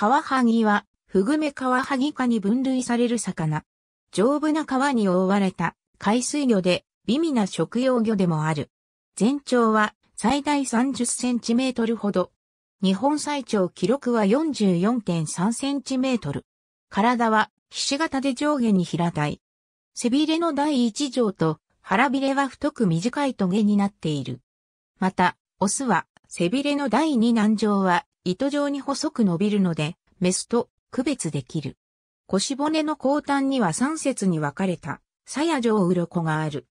カワハギは、フグメカワハギ科に分類される魚。丈夫な皮に覆われた海水魚で、微味な食用魚でもある。全長は最大30センチメートルほど。日本最長記録は44.3センチメートル。体はひし形で上下に平たい。背びれの第一条と腹びれは太く短いトゲになっている。また、オスは背びれの第二難条は糸状に細く伸びるので、メスと区別できる。腰骨の後端には3節に分かれた、鞘状鱗がある。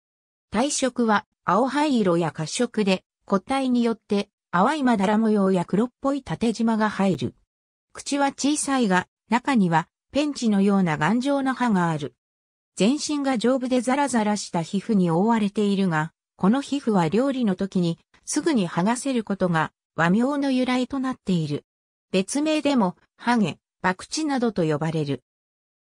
体色は青灰色や褐色で、個体によって淡いまだら模様や黒っぽい縦縞が入る。口は小さいが、中にはペンチのような頑丈な歯がある。全身が丈夫でザラザラした皮膚に覆われているが、この皮膚は料理の時にすぐに剥がせることが和名の由来となっている。別名でも、ハゲ、バクチなどと呼ばれる。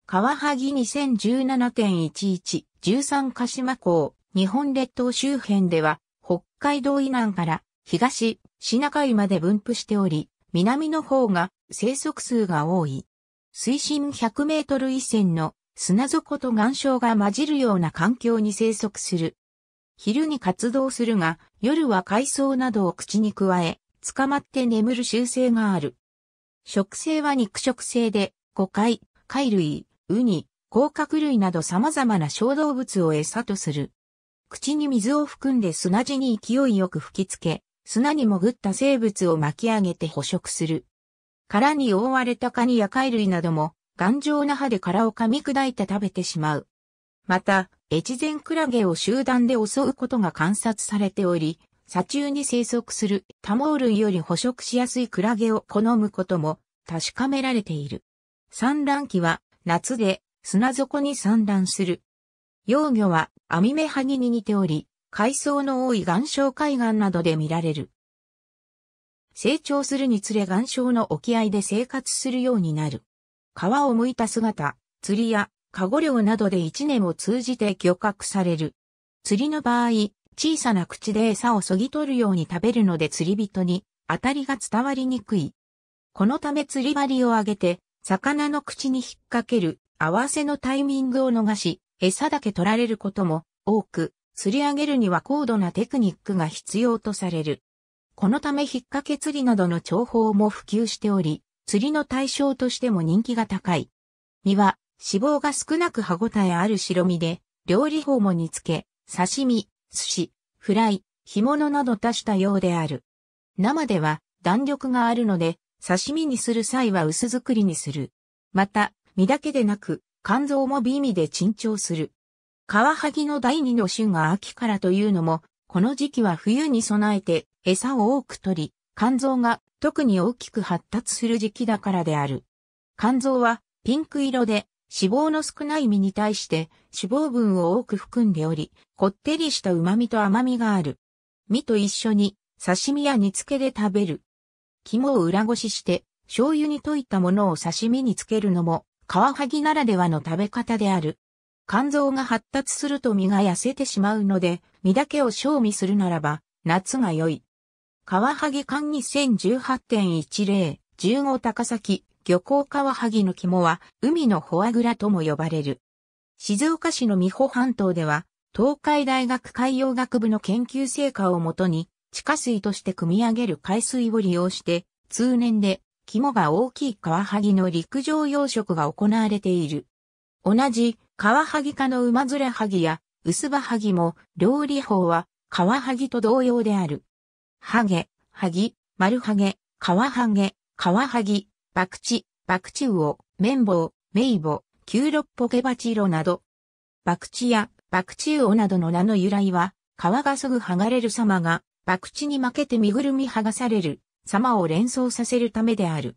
カワハギ2017.11、13鹿島港、日本列島周辺では、北海道以南から東、シナ海まで分布しており、南の方が生息数が多い。水深100メートル以線の砂底と岩礁が混じるような環境に生息する。昼に活動するが、夜は海藻などを口に加え、捕まって眠る習性がある。食性は肉食性で、誤解、貝類、ウニ、甲殻類など様々な小動物を餌とする。口に水を含んで砂地に勢いよく吹きつけ、砂に潜った生物を巻き上げて捕食する。殻に覆われたカニや貝類なども、頑丈な歯で殻を噛み砕いて食べてしまう。また、越前クラゲを集団で襲うことが観察されており、砂中に生息する多毛類より捕食しやすいクラゲを好むことも確かめられている。産卵期は夏で砂底に産卵する。幼魚は網目ハギに似ており、海藻の多い岩礁海岸などで見られる。成長するにつれ岩礁の沖合で生活するようになる。皮を剥いた姿、釣りや、カゴ漁などで一年を通じて漁獲される。釣りの場合、小さな口で餌をそぎ取るように食べるので釣り人に当たりが伝わりにくい。このため釣り針を上げて、魚の口に引っ掛ける合わせのタイミングを逃し、餌だけ取られることも多く、釣り上げるには高度なテクニックが必要とされる。このため引っ掛け釣りなどの重宝も普及しており、釣りの対象としても人気が高い。身は脂肪が少なく歯ごたえある白身で、料理法も煮付け、刺身、寿司、フライ、干物など多種多様である。生では弾力があるので、刺身にする際は薄作りにする。また、身だけでなく、肝臓も美味で珍重する。カワハギの第二の種が秋からというのも、この時期は冬に備えて餌を多く取り、肝臓が特に大きく発達する時期だからである。肝臓はピンク色で脂肪の少ない身に対して脂肪分を多く含んでおり、こってりした旨味と甘みがある。身と一緒に刺身や煮付けで食べる。肝を裏ごしして醤油に溶いたものを刺身につけるのもカワハギならではの食べ方である。肝臓が発達すると身が痩せてしまうので、身だけを賞味するならば、夏が良い。カワハギ缶2018.10、15高崎、漁港カワハギの肝は海のフォアグラとも呼ばれる。静岡市の美保半島では、東海大学海洋学部の研究成果をもとに、地下水として汲み上げる海水を利用して、通年で肝が大きいカワハギの陸上養殖が行われている。同じカワハギ科の馬連れハギや薄葉ハギも料理法はカワハギと同様である。ハゲ、ハギ、丸ハゲ、カワハゲ、カワハギ、バクチ、バクチウオ、綿棒、名簿、キューロッポケバチロなど。バクチやバクチウオなどの名の由来は、皮がすぐ剥がれる様が、バクチに負けて身ぐるみ剥がされる様を連想させるためである。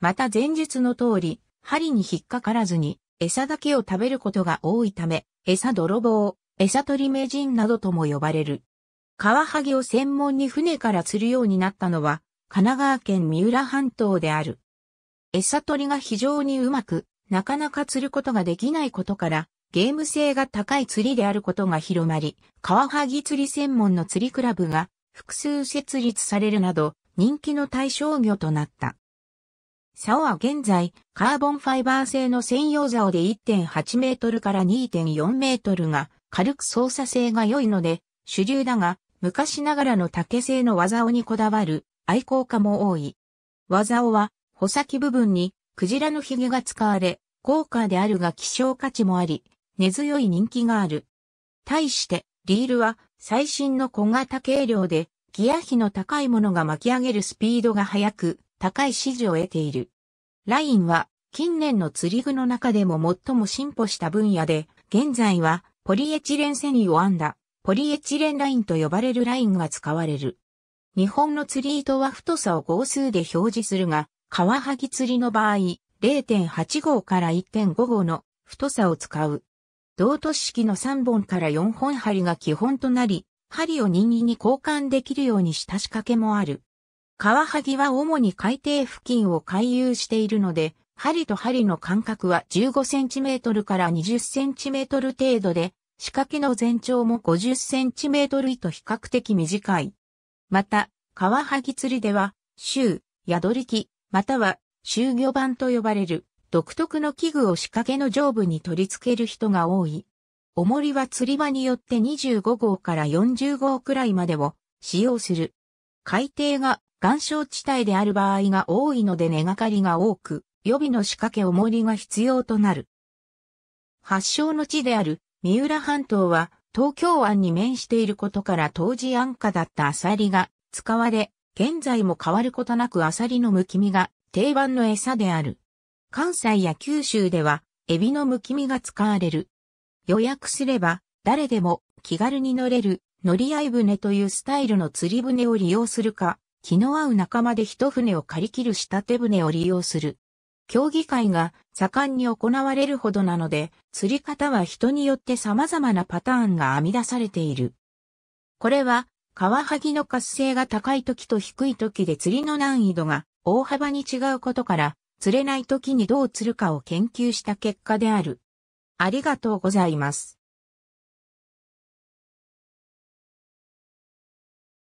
また前述の通り、針に引っかからずに、餌だけを食べることが多いため、餌泥棒、餌取り名人などとも呼ばれる。カワハギを専門に船から釣るようになったのは、神奈川県三浦半島である。餌取りが非常にうまく、なかなか釣ることができないことから、ゲーム性が高い釣りであることが広まり、カワハギ釣り専門の釣りクラブが複数設立されるなど、人気の対象魚となった。竿は現在、カーボンファイバー製の専用竿で1.8メートルから2.4メートルが、軽く操作性が良いので、主流だが、昔ながらの竹製の技竿にこだわる愛好家も多い。技竿は穂先部分にクジラのゲが使われ、高価であるが希少価値もあり、根強い人気がある。対して、リールは最新の小型軽量で、ギア比の高いものが巻き上げるスピードが速く、高い支持を得ている。ラインは、近年の釣り具の中でも最も進歩した分野で、現在はポリエチレン繊維を編んだ、ポリエチレンラインと呼ばれるラインが使われる。日本の釣り糸は太さを号数で表示するが、カワハギ釣りの場合、0.8号から1.5号の太さを使う。同都式の3本から4本針が基本となり、針を任意に交換できるようにした仕掛けもある。カワハギは主に海底付近を回遊しているので、針と針の間隔は 15cm から 20cm 程度で、仕掛けの全長も 50cm と比較的短い。また、カワハギ釣りでは、週、宿り木、または、修魚板と呼ばれる、独特の器具を仕掛けの上部に取り付ける人が多い。重りは釣り場によって25号から40号くらいまでを使用する。海底が岩礁地帯である場合が多いので根掛かりが多く、予備の仕掛け重りが必要となる。発祥の地である三浦半島は東京湾に面していることから当時安価だったアサリが使われ、現在も変わることなくアサリのむき身が定番の餌である。関西や九州では、エビのむき身が使われる。予約すれば、誰でも気軽に乗れる、乗り合い船というスタイルの釣り船を利用するか、気の合う仲間で一船を借り切る仕立て船を利用する。競技会が盛んに行われるほどなので、釣り方は人によって様々なパターンが編み出されている。これはカワハギの活性が高い時と低い時で釣りの難易度が大幅に違うことから、釣れない時にどう釣るかを研究した結果である。ありがとうございます。